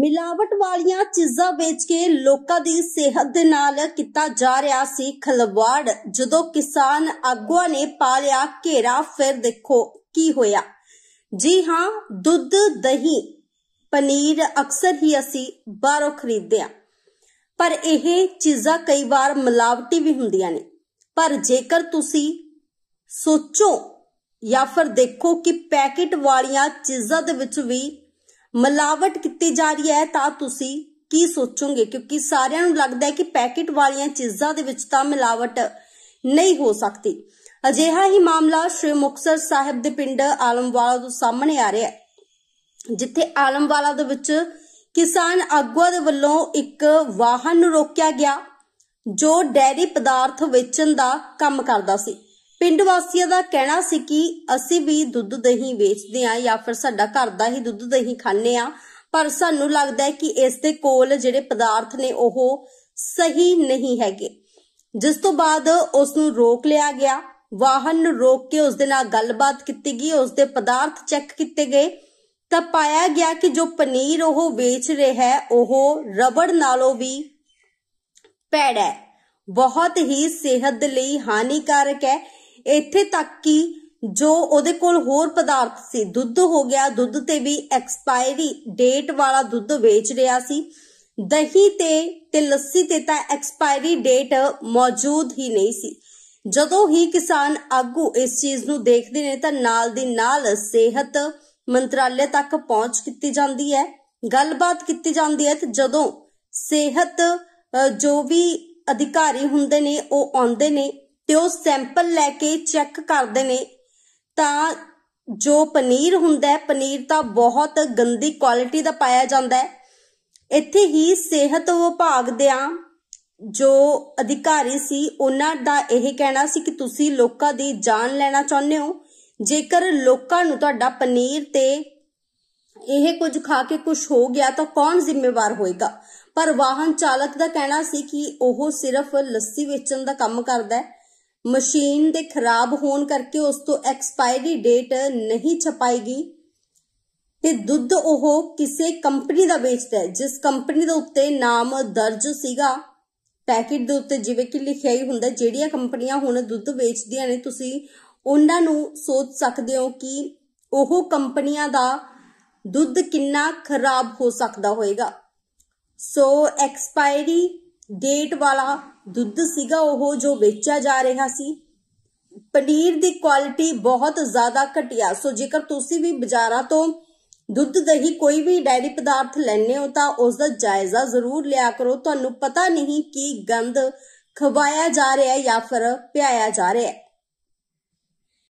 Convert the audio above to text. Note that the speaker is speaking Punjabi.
ਮਿਲਾਵਟ ਵਾਲੀਆਂ ਚੀਜ਼ਾਂ ਵੇਚ ਕੇ ਲੋਕਾਂ ਦੀ ਸਿਹਤ ਦੇ ਨਾਲ ਕੀਤਾ ਜਾ ਰਿਹਾ ਸੀ ਖਲਵਾੜ ਜਦੋਂ ਕਿਸਾਨ ਆਗੂਆਂ ਨੇ ਪਾਲਿਆ ਘੇਰਾ ਫਿਰ ਦੇਖੋ ਕੀ ਹੋਇਆ ਜੀ ਹਾਂ ਦੁੱਧ ਦਹੀਂ ਪਨੀਰ ਅਕਸਰ ਹੀ ਅਸੀਂ ਬਾਹਰੋਂ ਖਰੀਦਦੇ ਆ ਪਰ ਇਹ ਚੀਜ਼ਾਂ ਕਈ ਵਾਰ ਮਿਲਾਵਟੀ ਵੀ ਹੁੰਦੀਆਂ ਨੇ ਪਰ ਜੇਕਰ ਤੁਸੀਂ ਸੋਚੋ ਜਾਂ ਫਿਰ ਦੇਖੋ ਕਿ ਪੈਕੇਟ ਵਾਲੀਆਂ ਚੀਜ਼ਾਂ ਦੇ ਵਿੱਚ ਵੀ ਮਿਲਾਵਟ ਕੀਤੀ ਜਾ ਰਹੀ ਹੈ ਤਾਂ ਤੁਸੀਂ ਕੀ ਸੋਚੋਗੇ ਕਿਉਂਕਿ ਸਾਰਿਆਂ ਨੂੰ ਲੱਗਦਾ ਹੈ ਕਿ ਪੈਕੇਟ ਵਾਲੀਆਂ ਚੀਜ਼ਾਂ ਦੇ ਵਿੱਚ ਤਾਂ ਮਿਲਾਵਟ ਨਹੀਂ ਹੋ ਸਕਦੀ ਅਜਿਹਾ ਹੀ ਮਾਮਲਾ ਸ਼੍ਰੀ ਮੁਕਸਰ ਸਾਹਿਬ ਦੇ ਪਿੰਡ ਆਲਮਵਾਲਾ ਤੋਂ ਸਾਹਮਣੇ ਆ ਰਿਹਾ ਹੈ ਜਿੱਥੇ ਆਲਮਵਾਲਾ ਦੇ ਵਿੱਚ ਕਿਸਾਨ ਆਗੂਆ ਦੇ ਵੱਲੋਂ ਇੱਕ ਵਾਹਨ ਨੂੰ ਰੋਕਿਆ ਗਿਆ ਜੋ ਡੈਰੀ ਪਦਾਰਥ ਵੇਚਣ ਦਾ ਕੰਮ ਕਰਦਾ ਸੀ ਪਿੰਡ ਵਾਸੀਆਂ ਦਾ ਕਹਿਣਾ ਸੀ ਕਿ ਅਸੀਂ ਵੀ ਦੁੱਧ ਦਹੀਂ ਵੇਚਦੇ ਆ ਜਾਂ ਫਿਰ ਸਾਡਾ ਘਰ ਦਾ ਹੀ ਦੁੱਧ ਦਹੀਂ ਖਾਂਦੇ ਆ ਪਰ ਸਾਨੂੰ ਲੱਗਦਾ ਹੈ ਕਿ ਇਸ ਦੇ ਕੋਲ ਜਿਹੜੇ ਪਦਾਰਥ ਨੇ ਉਹ ਸਹੀ ਨਹੀਂ ਹੈਗੇ ਜਿਸ ਤੋਂ ਬਾਅਦ ਉਸ ਨੂੰ ਰੋਕ ਲਿਆ ਗਿਆ ਵਾਹਨ ਨੂੰ ਰੋਕ ਕੇ ਉਸ ਦੇ ਨਾਲ ਗੱਲਬਾਤ ਕੀਤੀ ਗਈ ਉਸ ਦੇ ਪਦਾਰਥ ਚੈੱਕ ਕੀਤੇ ਗਏ ਤਾਂ ਪਾਇਆ ਗਿਆ ਕਿ ਜੋ ਪਨੀਰ ਉਹ ਵੇਚ ਰਿਹਾ ਹੈ ਉਹ ਰਬੜ ਨਾਲੋਂ ਵੀ ਪੈੜਾ ਬਹੁਤ ਹੀ ਸਿਹਤ ਲਈ ਹਾਨੀਕਾਰਕ ਹੈ ਇੱਥੇ ਤੱਕ ਕਿ ਜੋ ਉਹਦੇ ਕੋਲ ਹੋਰ ਪਦਾਰਥ ਸੀ ਦੁੱਧ ਹੋ ਗਿਆ ਦੁੱਧ ਤੇ ਵੀ ਐਕਸਪਾਇਰੀ ਡੇਟ ਵਾਲਾ ਦੁੱਧ ਵੇਚ ਰਿਹਾ ਸੀ ਦਹੀਂ ਤੇ ਤੇ ਲੱਸੀ ਤੇ ਤਾਂ ਐਕਸਪਾਇਰੀ ਡੇਟ ਮੌਜੂਦ ਹੀ ਨਹੀਂ ਸੀ ਜਦੋਂ ਹੀ ਕਿਸਾਨ ਆਗੂ ਇਸ ਚੀਜ਼ ਨੂੰ ਦੇਖਦੇ ਨੇ ਤਾਂ ਨਾਲ ਦੀ ਨਾਲ ਸਿਹਤ ਮੰਤਰਾਲੇ ਤੱਕ ਪਹੁੰਚ ਕੀਤੀ ਜਾਂਦੀ ਹੈ ਗੱਲਬਾਤ ਕੀਤੀ ਜਾਂਦੀ ਹੈ ਤੇ ਜਦੋਂ ਸਿਹਤ ਜੋ ਵੀ ਅਧਿਕਾਰੀ ਹੁੰਦੇ ਨੇ ਉਹ ਆਉਂਦੇ ਨੇ ਤੇ ਉਹ ਸੈਂਪਲ ਲੈ ਕੇ ਚੈੱਕ ਕਰਦੇ ਨੇ ਤਾਂ ਜੋ ਪਨੀਰ ਹੁੰਦਾ ਪਨੀਰ ਤਾਂ ਬਹੁਤ ਗੰਦੀ ਕੁਆਲਿਟੀ ਦਾ ਪਾਇਆ ਜਾਂਦਾ ਹੈ ਇੱਥੇ ਹੀ ਸਿਹਤ ਵਿਭਾਗ ਦੇ ਆ ਜੋ ਅਧਿਕਾਰੀ ਸੀ ਉਹਨਾਂ ਦਾ ਇਹ ਕਹਿਣਾ ਸੀ ਕਿ ਤੁਸੀਂ ਲੋਕਾਂ ਦੀ ਜਾਨ ਲੈਣਾ ਚਾਹੁੰਦੇ ਹੋ ਜੇਕਰ ਲੋਕਾਂ ਨੂੰ ਤੁਹਾਡਾ ਪਨੀਰ ਤੇ ਇਹ ਕੁਝ ਖਾ ਕੇ ਕੁਝ ਹੋ ਗਿਆ ਤਾਂ ਕੌਣ ਜ਼ਿੰਮੇਵਾਰ ਹੋਏਗਾ ਪਰ ਵਾਹਨ ਚਾਲਕ ਦਾ ਕਹਿਣਾ ਸੀ ਕਿ ਉਹ ਸਿਰਫ ਲੱਸੀ ਵੇਚਣ ਦਾ ਕੰਮ ਕਰਦਾ ਹੈ ਮਸ਼ੀਨ ਦੇ ਖਰਾਬ ਹੋਣ ਕਰਕੇ ਉਸ ਤੋਂ ਐਕਸਪਾਇਰੀ ਡੇਟ ਨਹੀਂ ਛਪਾਈਗੀ ਤੇ ਦੁੱਧ ਉਹ ਕਿਸੇ ਕੰਪਨੀ ਦਾ ਵੇਚਦਾ ਹੈ ਜਿਸ ਕੰਪਨੀ ਦੇ ਉੱਤੇ ਨਾਮ ਦਰਜ ਸੀਗਾ ਪੈਕੇਟ ਦੇ ਉੱਤੇ ਜਿਵੇਂ ਕਿ ਲਿਖਿਆ ਹੀ ਹੁੰਦਾ ਜਿਹੜੀਆਂ ਕੰਪਨੀਆਂ ਹੁਣ ਦੁੱਧ ਵੇਚਦੀਆਂ ਨੇ ਤੁਸੀਂ ਉਹਨਾਂ ਨੂੰ ਸੋਚ ਸਕਦੇ ਹੋ ਕਿ ਉਹ ਕੰਪਨੀਆਂ ਦਾ ਦੁੱਧ ਕਿੰਨਾ ਖਰਾਬ ਹੋ ਸਕਦਾ ਹੋਵੇਗਾ ਸੋ ਐਕਸਪਾਇਰੀ ਡੇਟ ਵਾਲਾ ਦੁੱਧ ਸੀਗਾ ਉਹ ਜੋ ਵੇਚਿਆ ਜਾ ਰਿਹਾ ਸੀ ਪਨੀਰ ਦੀ ਕੁਆਲਿਟੀ ਬਹੁਤ ਜ਼ਿਆਦਾ ਘਟਿਆ ਸੋ ਜੇਕਰ ਤੁਸੀਂ ਵੀ ਬਾਜ਼ਾਰਾਂ ਤੋਂ ਦੁੱਧ ਦਹੀਂ ਕੋਈ ਵੀ ਡੈਰੀ ਪਦਾਰਥ ਲੈਣੇ ਹੋ ਤਾਂ ਉਸ ਦਾ ਜਾਇਜ਼ਾ ਜ਼ਰੂਰ ਲਿਆ ਕਰੋ ਤੁਹਾਨੂੰ ਪਤਾ ਨਹੀਂ ਕਿ ਗੰਦ ਖਵਾਇਆ ਜਾ ਰਿਹਾ ਹੈ ਜਾਂ ਫਿਰ ਪਿਆਇਆ ਜਾ ਰਿਹਾ ਹੈ